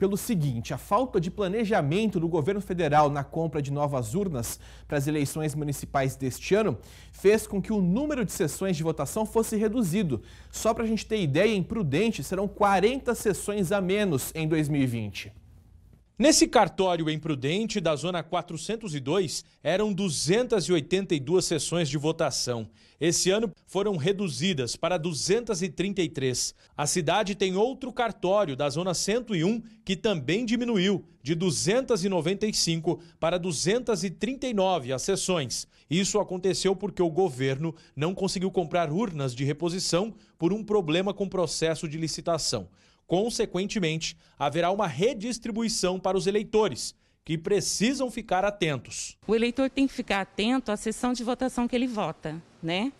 pelo seguinte: a falta de planejamento do governo federal na compra de novas urnas para as eleições municipais deste ano fez com que o número de sessões de votação fosse reduzido. Só para a gente ter ideia, em Prudente serão 40 sessões a menos em 2020. Nesse cartório em Prudente, da zona 402, eram 282 sessões de votação. Esse ano foram reduzidas para 233. A cidade tem outro cartório da zona 101 que também diminuiu de 295 para 239 as sessões. Isso aconteceu porque o governo não conseguiu comprar urnas de reposição por um problema com o processo de licitação. Consequentemente, haverá uma redistribuição para os eleitores, que precisam ficar atentos. O eleitor tem que ficar atento à sessão de votação que ele vota, né?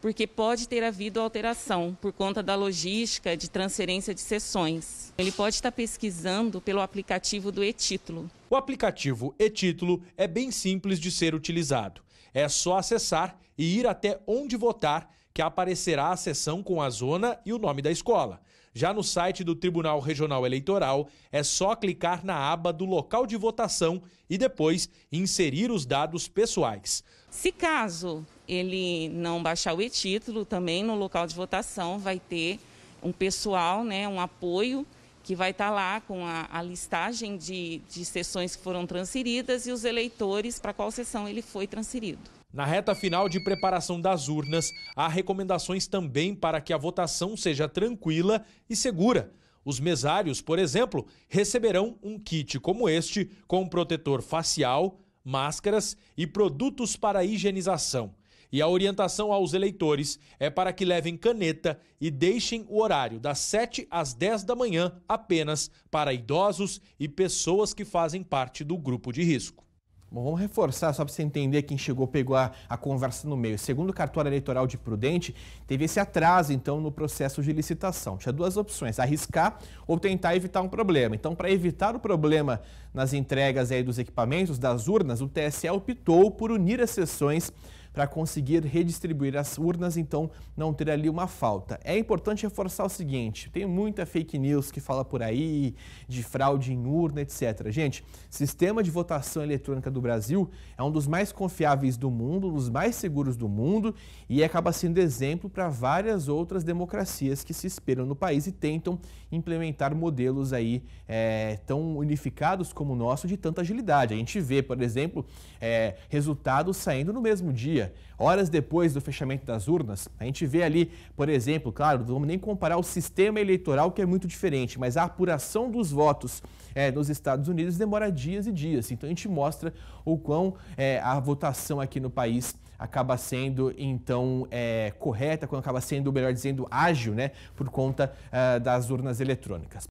Porque pode ter havido alteração por conta da logística de transferência de sessões. Ele pode estar pesquisando pelo aplicativo do e-título. O aplicativo e-título é bem simples de ser utilizado. É só acessar e ir até onde votar, que aparecerá a sessão com a zona e o nome da escola. Já no site do Tribunal Regional Eleitoral, é só clicar na aba do local de votação e depois inserir os dados pessoais. Se caso ele não baixar o e-título, também no local de votação vai ter um pessoal, né, um apoio que vai estar tá lá com a, a listagem de, de sessões que foram transferidas e os eleitores para qual sessão ele foi transferido. Na reta final de preparação das urnas, há recomendações também para que a votação seja tranquila e segura. Os mesários, por exemplo, receberão um kit como este, com protetor facial, máscaras e produtos para higienização. E a orientação aos eleitores é para que levem caneta e deixem o horário das 7 às 10 da manhã apenas para idosos e pessoas que fazem parte do grupo de risco. Bom, vamos reforçar só para você entender quem chegou, pegou a, a conversa no meio. Segundo o cartório eleitoral de Prudente, teve esse atraso, então, no processo de licitação. Tinha duas opções, arriscar ou tentar evitar um problema. Então, para evitar o problema nas entregas aí dos equipamentos, das urnas, o TSE optou por unir as sessões para conseguir redistribuir as urnas, então não ter ali uma falta. É importante reforçar o seguinte: tem muita fake news que fala por aí de fraude em urna, etc. Gente, sistema de votação eletrônica do Brasil é um dos mais confiáveis do mundo, um dos mais seguros do mundo e acaba sendo exemplo para várias outras democracias que se esperam no país e tentam implementar modelos aí é, tão unificados como o nosso de tanta agilidade. A gente vê, por exemplo, é, resultados saindo no mesmo dia horas depois do fechamento das urnas, a gente vê ali, por exemplo, claro, não vamos nem comparar o sistema eleitoral, que é muito diferente, mas a apuração dos votos é, nos Estados Unidos demora dias e dias. Então a gente mostra o quão é, a votação aqui no país acaba sendo então é, correta, quando acaba sendo, melhor dizendo, ágil, né, por conta das urnas eletrônicas.